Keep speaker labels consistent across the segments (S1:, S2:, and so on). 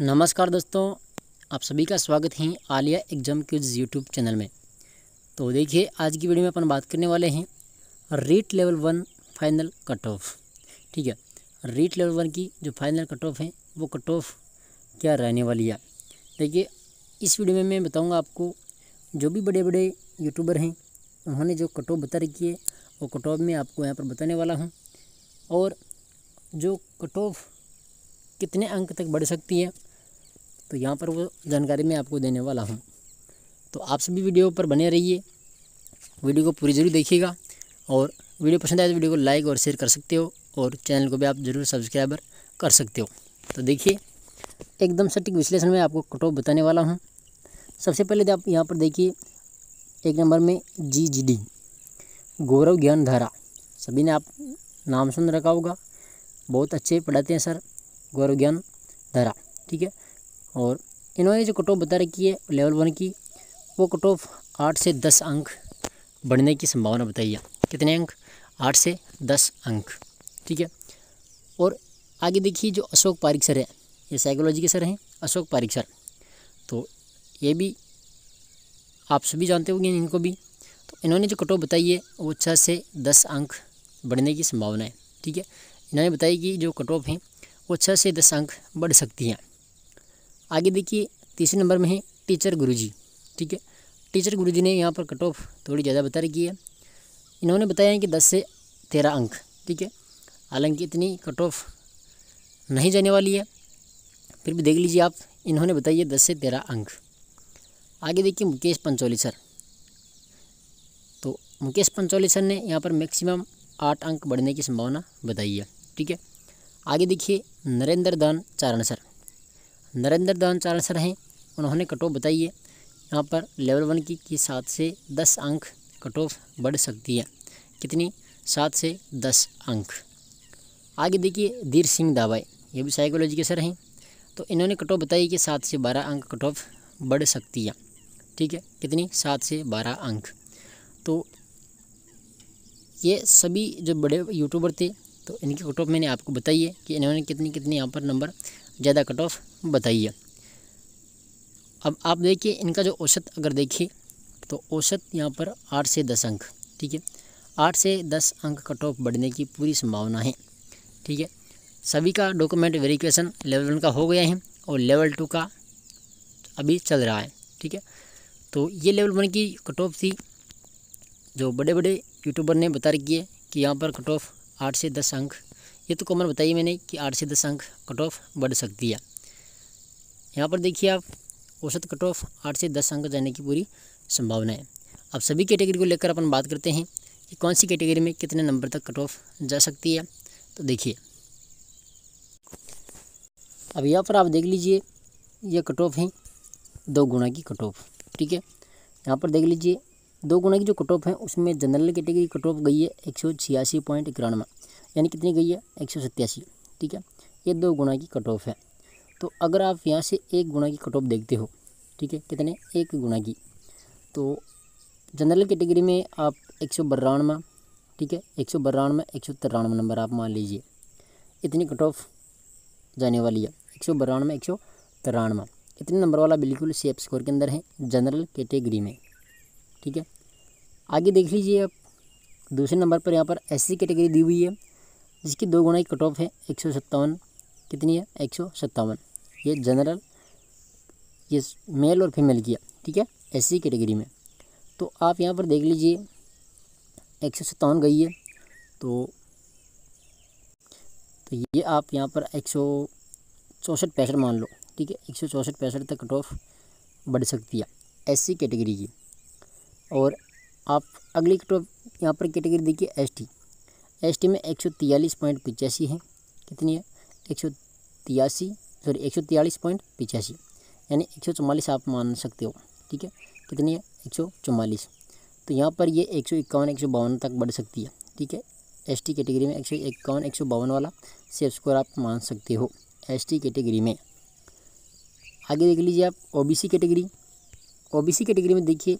S1: नमस्कार दोस्तों आप सभी का स्वागत है आलिया एग्जाम क्यूज यूट्यूब चैनल में तो देखिए आज की वीडियो में अपन बात करने वाले हैं REET level one final cut off ठीक है रीट लेवल वन की जो फाइनल कट ऑफ है वो कट ऑफ क्या रहने वाली है देखिए इस वीडियो में मैं बताऊँगा आपको जो भी बड़े बड़े यूट्यूबर हैं उन्होंने जो कट ऑफ बता रखी है वो कट ऑफ में आपको यहाँ पर बताने वाला हूँ और जो कट ऑफ कितने अंक तक बढ़ सकती है तो यहाँ पर वो जानकारी मैं आपको देने वाला हूँ तो आप सभी वीडियो पर बने रहिए वीडियो को पूरी जरूर देखिएगा और वीडियो पसंद आए तो वीडियो को लाइक और शेयर कर सकते हो और चैनल को भी आप ज़रूर सब्सक्राइबर कर सकते हो तो देखिए एकदम सटीक विश्लेषण में आपको कट ऑफ बताने वाला हूँ सबसे पहले तो आप यहाँ पर देखिए एक नंबर में जी जी डी गौरव ज्ञान धारा सभी ने आप नाम सुन रखा होगा बहुत अच्छे पढ़ाते हैं सर गौरव ज्ञान धारा ठीक है और इन्होंने जो कट ऑफ बता रखी है लेवल वन की वो कट ऑफ आठ से दस अंक बढ़ने की संभावना बताई है कितने अंक आठ से दस अंक ठीक है और आगे देखिए जो अशोक पारिक सर है ये साइकोलॉजी के सर हैं अशोक पारिक सर तो ये भी आप सभी जानते होंगे इनको भी तो इन्होंने जो कट ऑफ बताई है वो छः से दस अंक बढ़ने की संभावना है ठीक है इन्होंने बताया कि जो कट ऑफ हैं वो छः से दस अंक बढ़ सकती हैं आगे देखिए तीसरे नंबर में है टीचर गुरुजी ठीक है टीचर गुरुजी ने यहाँ पर कट ऑफ थोड़ी ज़्यादा बता रखी है इन्होंने बताया है कि दस से तेरह अंक ठीक है हालांकि इतनी कट ऑफ नहीं जाने वाली है फिर भी देख लीजिए आप इन्होंने बताइए दस से तेरह अंक आगे देखिए मुकेश पंचोली सर तो मुकेश पंचोली सर ने यहाँ पर मैक्सिमम आठ अंक बढ़ने की संभावना बताई है ठीक है आगे देखिए नरेंद्र दान चारण सर नरेंद्र दान चारण सर हैं उन्होंने कट ऑफ बताई है यहाँ पर लेवल वन की, कि सात से दस अंक कट ऑफ बढ़ सकती है कितनी सात से दस अंक आगे देखिए धीर सिंह दावाई ये भी साइकोलॉजी के सर हैं तो इन्होंने कट ऑफ बताई कि सात से बारह अंक कट ऑफ बढ़ सकती है ठीक है कितनी सात से बारह अंक तो ये सभी जो बड़े यूट्यूबर थे तो इनकी कट ऑफ मैंने आपको बताई है कि इन्होंने कितनी कितनी यहाँ पर नंबर ज़्यादा कट ऑफ बताई है अब आप देखिए इनका जो औसत अगर देखिए तो औसत यहाँ पर आठ से दस अंक ठीक है आठ से दस अंक कट ऑफ बढ़ने की पूरी संभावना है ठीक है सभी का डॉक्यूमेंट वेरिफिकेशन लेवल वन का हो गया है और लेवल टू का अभी चल रहा है ठीक है तो ये लेवल वन की कट ऑफ थी जो बड़े बड़े यूट्यूबर ने बता रखी है कि यहाँ पर कट ऑफ आठ से दस अंक ये तो कॉमन बताइए मैंने कि आठ से दस अंक कट ऑफ बढ़ सकती है यहाँ पर देखिए आप औसत कट ऑफ आठ से दस अंक जाने की पूरी संभावना है अब सभी कैटेगरी को लेकर अपन बात करते हैं कि कौन सी कैटेगरी में कितने नंबर तक कट ऑफ जा सकती है तो देखिए अब यहाँ पर आप देख लीजिए ये कट ऑफ है दो गुणा की कट ऑफ ठीक है यहाँ पर देख लीजिए दो गुणा की जो कट ऑफ है उसमें जनरल कैटेगरी कट ऑफ गई है एक सौ छियासी पॉइंट इक्यानवे यानी कितनी गई है एक सौ सत्तासी ठीक है ये दो गुणा की कट ऑफ है तो अगर आप यहाँ से एक गुणा की कट ऑफ देखते हो ठीक है कितने एक गुणा की तो जनरल कैटेगरी में आप एक सौ बरानवे ठीक है एक सौ बरानवे एक सौ तिरानवे नंबर आप मान लीजिए इतनी कट ऑफ जाने वाली है एक सौ बरानवे एक सौ तिरानवे इतने नंबर वाला बिल्कुल सेफ स्कोर के अंदर है जनरल कैटेगरी में ठीक है आगे देख लीजिए आप दूसरे नंबर पर यहाँ पर एस कैटेगरी दी हुई है जिसकी दो गुना की कट ऑफ है एक सौ सत्तावन कितनी है एक सौ सत्तावन ये जनरल ये मेल और फीमेल की है ठीक है एस सी कैटेगरी में तो आप यहाँ पर देख लीजिए एक सौ सत्तावन गई है तो तो ये आप यहाँ पर एक सौ चौंसठ पैंसठ मान लो ठीक है एक सौ चौंसठ पैंसठ तक कट ऑफ बढ़ सकती है एस सी कैटेगरी की और आप अगली कट ऑफ यहाँ पर कैटेगरी देखिए एस टी एस टी में एक सौ तियालीस पॉइंट पिचासी है कितनी है एक सौ तियासी सॉरी एक सौ तियालीस पॉइंट पिचासी यानी एक सौ चौवालीस आप मान सकते हो ठीक है कितनी है एक सौ चौवालीस तो यहाँ पर ये एक सौ इक्यावन एक सौ बावन तक बढ़ सकती है ठीक है एस टी कैटेगरी में एक सौ इक्यावन एक सौ बावन वाला सेफ स्कोर आप मान सकते हो एस टी कैटेगरी में आगे देख लीजिए आप O B C category O B C category में देखिए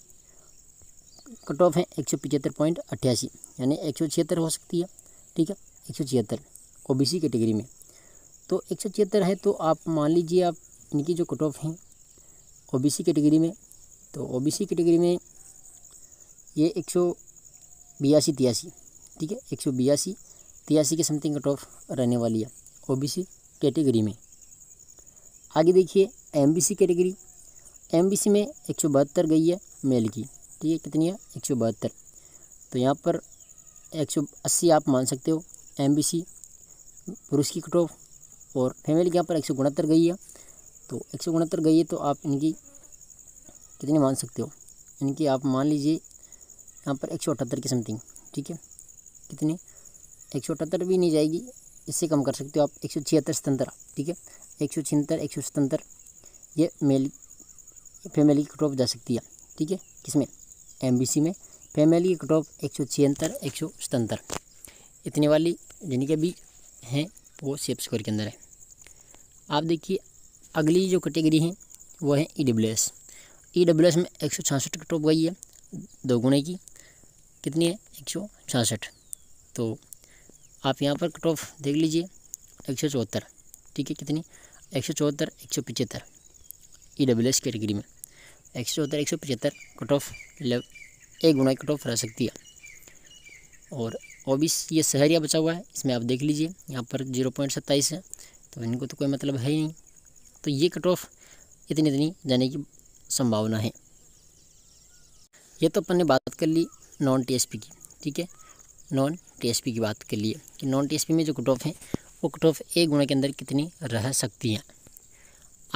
S1: कट ऑफ है एक सौ पिचहत्तर पॉइंट अट्ठासी यानी एक सौ छिहत्तर हो सकती है ठीक है एक सौ छिहत्तर ओ बी सी कैटेगरी में तो एक सौ छिहत्तर है तो आप मान लीजिए आप इनकी जो कट ऑफ हैं ओ बी सी कैटेगरी में तो ओ बी सी कैटेगरी में ये एक सौ बयासी तियासी ठीक है एक सौ बयासी तियासी के समथिंग कट ऑफ रहने वाली है ओ बी सी कैटेगरी में आगे देखिए M B C category M B C में एक सौ बहत्तर गई है मेल की तो है कितनी है एक सौ बहत्तर तो यहाँ पर एक सौ अस्सी आप मान सकते हो एम बी सी पुरुष की कट ऑफ और फैमिली की यहाँ पर एक सौ उनहत्तर गई है तो एक सौ उनहत्तर गई है तो आप इनकी कितनी मान सकते हो इनकी आप मान लीजिए यहाँ पर एक सौ अठहत्तर की समथिंग ठीक है कितनी एक सौ अठहत्तर भी नहीं जाएगी इससे कम कर सकते हो आप एक सौ छिहत्तर सतहत्तर ठीक है एक सौ छिहत्तर एक सौ सतहत्तर ये मेल फैमिली की कट ऑफ जा सकती है ठीक है किसमें एम में फैमिली की कट ऑफ एक सौ छिहत्तर एक सौ सतहत्तर इतने वाली यानी कि अभी हैं वो सेफ स्कोर के अंदर है आप देखिए अगली जो कैटेगरी है वो है E W S E W S में एक सौ छियासठ कट ऑफ गई है दो गुणे की कितनी है एक सौ छियासठ तो आप यहाँ पर कट ऑफ देख लीजिए एक सौ चौहत्तर ठीक है कितनी एक सौ चौहत्तर एक सौ पचहत्तर ई डब्ल्यू एस कैटेगरी में एक सौ चौहत्तर एक सौ पचहत्तर कट ऑफ मतलब एक गुना कट ऑफ रह सकती है और ओबीस ये शहरिया बचा हुआ है इसमें आप देख लीजिए यहाँ पर जीरो पॉइंट सत्ताईस है तो इनको तो कोई मतलब है ही नहीं तो ये कट ऑफ इतनी इतनी जाने की संभावना है ये तो अपन ने बात कर ली नॉन टी की ठीक है नॉन टी की बात कर ली कि नॉन टी में जो कट ऑफ है वो कट ऑफ एक गुणा के अंदर कितनी रह सकती हैं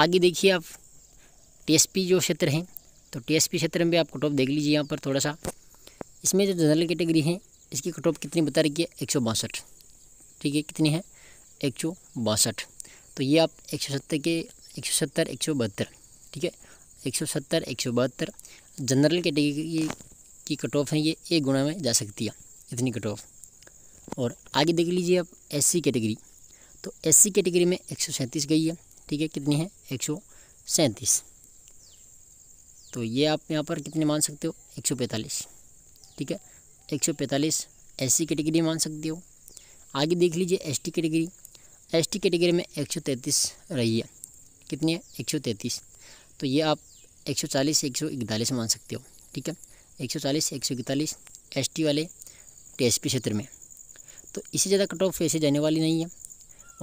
S1: आगे देखिए आप टीएसपी जो क्षेत्र हैं तो टीएसपी क्षेत्र में भी आप कटॉप देख लीजिए यहाँ पर थोड़ा सा इसमें जो जनरल कैटेगरी है इसकी कटॉप कितनी बता रखी है एक सौ बासठ ठीक है कितनी है एक सौ बासठ तो ये आप एक सौ सत्तर के एक सौ सत्तर एक सौ बहत्तर ठीक है एक सौ सत्तर एक सौ बहत्तर जनरल कैटेगरी की कट ऑफ है ये एक गुणा में जा सकती है इतनी कट ऑफ और आगे देख लीजिए आप एस कैटेगरी तो एस कैटेगरी में एक सौ गई है ठीक है कितनी है एक सौ तो ये आप यहाँ पर कितने मान सकते हो एक सौ पैंतालीस ठीक है एक सौ पैंतालीस एस सी कैटेगरी मान सकते हो आगे देख लीजिए S T category S T category में एक सौ तैंतीस रही है कितनी है एक सौ तैंतीस तो ये आप एक सौ चालीस एक सौ इकतालीस मान सकते हो ठीक है एक सौ चालीस एक सौ इकतालीस एस टी वाले टी एस पी क्षेत्र में तो इससे ज़्यादा कट ऑफ ऐसे जाने वाली नहीं है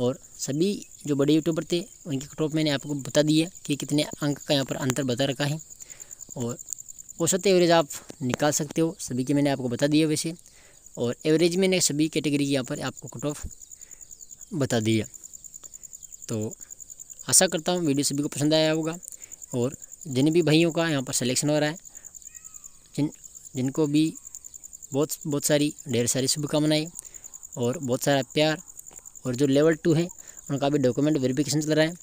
S1: और सभी जो बड़े यूट्यूबर थे उनके कट ऑफ मैंने आपको बता दिया कि कितने अंक का यहाँ पर अंतर बता रखा है और औसत तो एवरेज आप निकाल सकते हो सभी के मैंने आपको बता दिया वैसे और एवरेज मैंने सभी कैटेगरी की यहाँ पर आपको कट ऑफ बता दिया तो आशा करता हूँ वीडियो सभी को पसंद आया होगा और जिन भी भाइयों का यहाँ पर सिलेक्शन हो रहा है जिन जिनको भी बहुत बहुत सारी ढेर सारी शुभकामनाएँ और बहुत सारा प्यार और जो लेवल टू है उनका भी डॉक्यूमेंट वेरिफिकेशन चल रहा है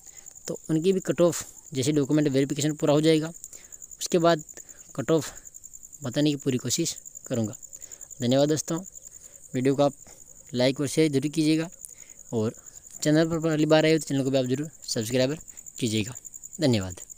S1: तो उनकी भी कट ऑफ जैसे डॉक्यूमेंट वेरिफिकेशन पूरा हो जाएगा उसके बाद कट ऑफ बताने की पूरी कोशिश करूँगा धन्यवाद दोस्तों वीडियो को आप लाइक और शेयर जरूर कीजिएगा और चैनल पर पहली बार आए हो तो चैनल को भी आप जरूर सब्सक्राइब कीजिएगा धन्यवाद